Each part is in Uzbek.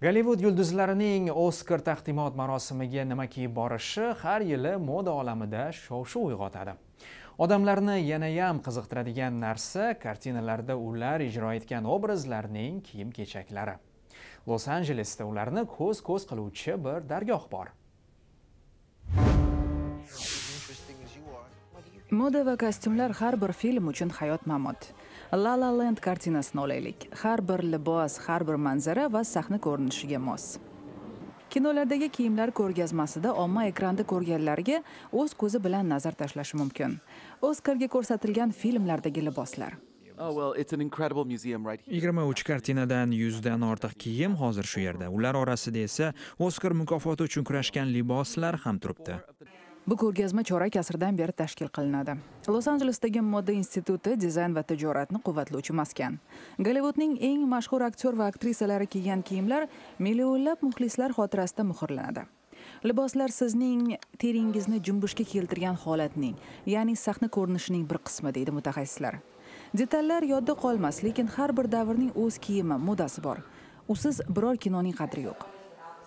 gollivud yulduzlarining oskar taqdimot marosimiga nima kiyib borishi har yili moda olamida shov shuv uyg'otadi odamlarni yanayam qiziqtiradigan narsa kartinalarda ular ijro etgan obrazlarning kiyim kechaklari los anjelesda ularni ko'z ko'z qiluvchi bir dargoh bor moda va kostyumlar har bir film uchun hayot mamot la la land kartinasini olaylik har bir libos har bir manzara va sahna ko'rinishiga mos kinolardagi kiyimlar ko'rgazmasida omma ekranda ko'rganlarga o'z ko'zi bilan nazar tashlashi mumkin oskarga ko'rsatilgan filmlardagi liboslar Oh, well, it's an incredible museum right here. yigirma uch kartinadan yuzdan ortiq kiyim hozir shu yerda ular orasida esa oskar mukofoti uchun kurashgan liboslar ham turibdi bu ko'rgazma chorak asrdan beri tashkil qilinadi los anjelesdagi moda instituti dizayn va tijoratni quvvatlovchi maskan gollivudning eng mashhur aktyor va aktrisalari kiygan kiyimlar millionlab muxlislar xotirasida muhrlanadi liboslar sizning teringizni jumbushga keltirgan holatning ya'ni sahna ko'rinishining bir qismi deydi mutaxassislar detallar yodda qolmas lekin har bir davrning o'z kiyimi modasi bor usiz biror kinoning qadri yo'q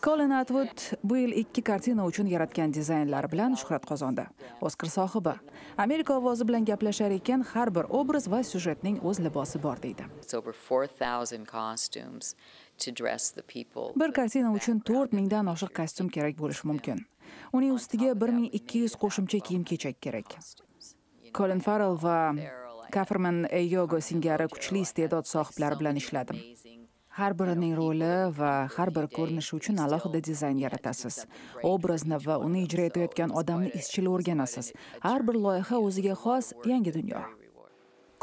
Колин Атвуд bu yil ikki kartina uchun yaratgan dizaynlari bilan shuhrat qozondi oskar sohibi amerika ovozi bilan gaplashar ekan har bir obraz va syujetning o'z libosi bor deydi bir kartina uchun to'rt mingdan oshiq kostyum kerak bo'lishi mumkin uning ustiga bir ming ikki yuz qo'shimcha kiyim kechak kerak kolin farrell va kaferman yogo singari kuchli iste'dod sohiblari bilan ishladim har birining roli va har bir ko'rinishi uchun alohida dizayn yaratasiz obrazni va uni ijro etayotgan odamni izchil o'rganasiz har bir loyiha o'ziga xos yangi dunyo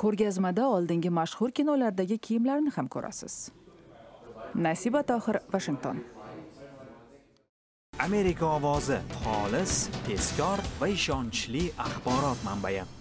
ko'rgazmada oldingi mashhur kinolardagi kiyimlarni ham ko'rasiz nasiba tohir vashington amerika ovozi xolis tezkor va ishonchli axborot manbai